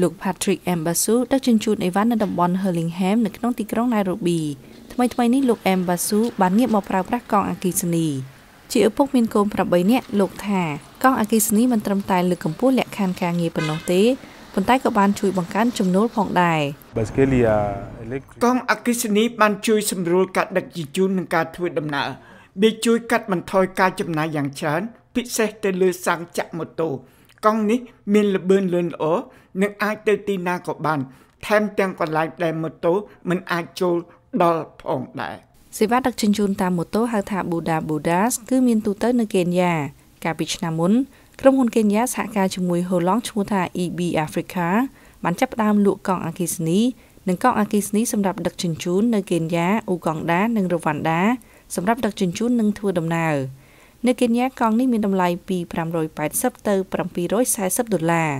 លោក Patrick Embassu ដឹកជញ្ជូនអីវ៉ាន់នៅតំបន់ Hurlingham នៅក្នុងទីក្រុង Nairobi ថ្មីថ្មីនេះលោក Embassu បានងាកមកប្រើប្រាស់កង់អគ្គិសនីជាឪពុកមានកូន8នាក់លោកថាកង់អគ្គិសនីមិនត្រឹមតែលើកកម្ពស់លក្ខខណ្ឌការងារប៉ុណ្ណោះទេប៉ុន្តែក៏បានជួយបង្កើនចំនួនផងដែរកង់អគ្គិសនីបានជួយសម្រួលការដឹកជញ្ជូននិងការធ្វើដំណើរវាជួយកាត់បន្ថយការចំណាយយ៉ាងច្រើនពិសេសទៅលើសាំងចាក់ម៉ូតូកង់នេះមានល្បឿនលឿនល្អនិងអាចទៅទីណាក៏បានថែមទាំងកន្លែងដែលម៉ូតូមិនអាចចូលដល់ផងដែរសេវាដឹកជញ្ជូនតាមម៉ូតូហៅថា Buda Budas គឺមានទូទៅនៅកេនយ៉ាកាលពីឆ្នាំមុនក្រុមហ៊ុនកេនយ៉ាសហការជាមួយហូឡង់ឈ្មោះថា EB Africa បានចាប់ផ្ដើមលក់កង់អគ្គិសនីនិងកង់អគ្គិសនីសម្រាប់ដឹកជញ្ជូននៅកេនយ៉ាអ៊ូកង់ដា និងរវ៉ាន់ដា សម្រាប់ដឹកជញ្ជូននិងធ្វើដំណើរ។នៅកេនយ៉ាកង់នេះមានតម្លៃពី580ទៅ740ដុល្លារ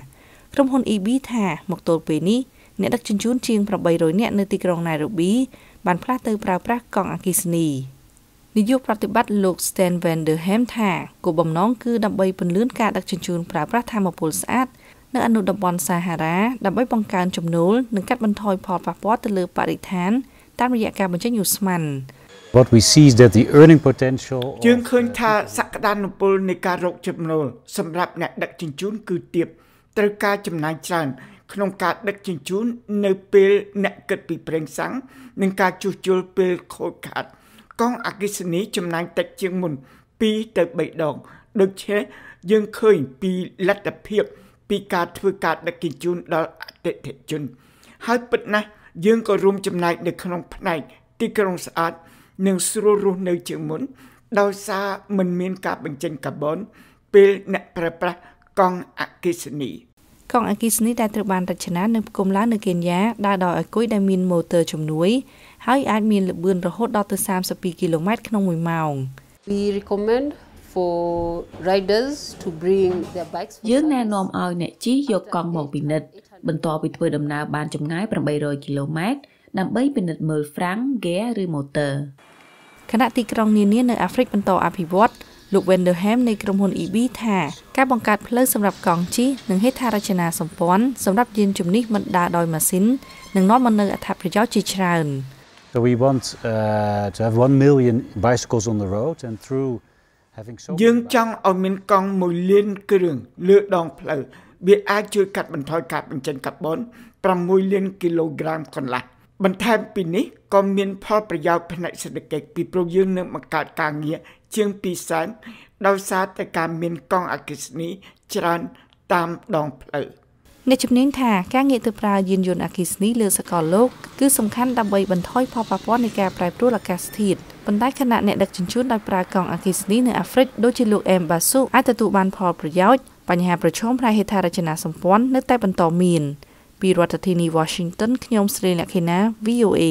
ក្រុមហ៊ុន EB ថាមកទល់ពេលនេះអ្នកដឹកជញ្ជូនជាង800នាក់នៅទីក្រុង Nairobi បានផ្លាស់ទៅប្រើប្រាស់កង់អគ្គិសនីនាយកប្រតិបត្តិលោក Stan Vanderham ថាគោលបំណងគឺដើម្បីពន្លឿនការដឹកជញ្ជូនប្រើប្រាស់ថាមពលស្អាតនៅអនុតំបន់សាហារ៉ាដើម្បីបង្កើនចំនួននិងកាត់បន្ថយផលប៉ះពាល់ទៅលើបរិស្ថាន តាមរយៈការបញ្ចេញឧស្ម័ន What we see is that the earning potential យើងឃើញថាសក្តានុពលនៃការរកចំណូលសម្រាប់អ្នក ដឹកជញ្ជូនគឺទាបត្រូវការចំណាយច្រើនក្នុងការដឹកជញ្ជូននៅ ពេល អ្នកគិតពីប្រេងសាំងនិងការជួសជុលពេលខូចខាត កងអគិសនីចំណាយតិចជាងមុន2ទៅ3ដងដូច្នេះយើងឃើញពីលទ្ធភាព ពី ការធ្វើការដឹកជញ្ជូនដល់អតិថិជន ហើយពិតណាស់យើងក៏រួមចំណែកនៅក្នុងផ្នែកទីក្រុងស្អាតនិងស្រួលរស់នៅជាងមុន ដោយសារមិនមានការបញ្ចេញកាបូនពេលអ្នកប្រើប្រាស់កង់អគ្គិសនី កង់អគ្គិសនីដែលត្រូវបានរចនានៅគុំឡានៅកេនយ៉ាដើរដោយអគុយដែលមានម៉ូទ័រជំនួយ ហើយអាចមានល្បឿនរហូតដល់ទៅ32គីឡូម៉ែត្រក្នុង1ម៉ោង We recommend for riders to bring their bikes យើងណែនាំឲ្យអ្នកជិះយកកង់មកពិនិត្យបន្ទាប់ពីធ្វើដំណើរបានចម្ងាយ800គីឡូម៉ែត្រដើម្បីពិនិត្យមើលហ្វ្រាំងហ្គែឬម៉ូទ័រខណៈទីក្រុងនានានៅអាហ្វ្រិកបន្តអភិវឌ្ឍលោក Wenderham នៃក្រុមហ៊ុន EB ថាការបង្កើតផ្លូវសម្រាប់កង់ជិះនិងហេដ្ឋារចនាសម្ព័ន្ធសម្រាប់យានជំនិះមិនដើរដោយម៉ាស៊ីននឹងនាំមកនូវអត្ថប្រយោជន៍ជាច្រើន So we want uh, to have 1 million bicycles on the road and through having so យើងចង់ឲ្យមានកង់1លានគ្រឿងលើដងផ្លូវវាអាចជួយកាត់បន្ថយការបញ្ចេញកាបូន6លានគីឡូក្រាមកន្លះបន្ថែមពីនេះក៏មានផលប្រយោជន៍ផ្នែកសេដ្ឋកិច្ចពីព្រោះយើងនឹងបង្កើតការងារជាង2សែនដោយសារតែការមានកង់អគ្គិសនីច្រើនតាមដងផ្លូវអ្នកជំនាញថាការងាកទៅប្រើយានយន្តអគ្គិសនីលើសកលលោកគឺសំខាន់ដើម្បីបន្ថយផលប៉ះពាល់នៃការប្រែប្រួលអាកាសធាតុប៉ុន្តែខណៈអ្នកដឹកជញ្ជូនដោយប្រើកង់អគ្គិសនីនៅអាហ្វ្រិកដូចជាលោកអេមបាស៊ូអាចទទួលបានផលប្រយោជន៍បញ្ហាប្រឈមផ្នែកហេដ្ឋារចនាសម្ព័ន្ធនៅតែបន្តមានពីរដ្ឋធានី Washington ខ្ញុំស្រីលក្ខិណា VOA